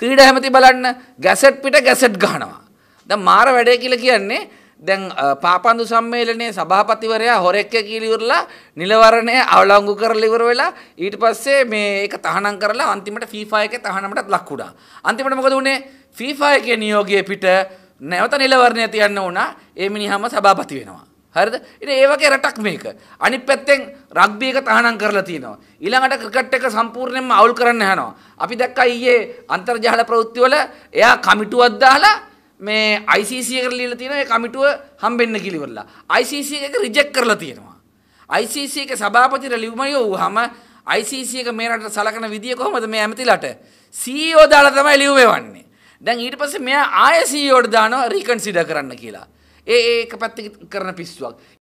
ක්‍රීඩ හැමති බලන්න ගැසට් පිට ගැසට් ගහනවා. ද මාර වැඩේ කියල කියන්නේ දැන් පාපන්දු සම්මේලනයේ සභාපතිවරයා හොරෙක්ක කීලිවරලා නිලවරණය අවලංගු කරලා ඉවර වෙලා ඊට පස්සේ මේ ඒක තහනම් කරලා අන්තිමට FIFA එකේ තහනමටත් ලක් වුණා. අන්තිමට මොකද වුනේ? FIFA එකේ නියෝගයේ පිට නැවත නිලවරණය තියන්න වුණා. ඒ මිනිහාම සභාපති වෙනවා. හරිද? ඉතින් ඒ වගේ රටක් මේක. අනිත් පැත්තෙන් රග්බි එක තහනම් කරලා තියෙනවා. ඊළඟට ක්‍රිකට් එක සම්පූර්ණයෙන්ම අවුල් කරන්න හනවා. අපි දැක්කා ඊයේ අන්තර්ජාල ප්‍රවෘත්තිවල එයා කමිටුවක් දාලා මේ ICC එකට ලියලා තියෙනවා ඒ කමිටුව හම්බෙන්න කියලා ඉවරලා. ICC එක රිජෙක්ට් කරලා තියෙනවා. ICC එකේ සභාපතිට ලියුම යවුවාම ICC එක මේ රටට සලකන විදිය කොහොමද මේ ඇමතිලට? CEO දාලා තමයි ලියුමේ වන්නේ. දැන් ඊට පස්සේ මෙයා ආයෙ CEOට දානවා රිකන්සිඩර් කරන්න කියලා. ඒ ඒක පැත්ත කරන පිස්සුවක්.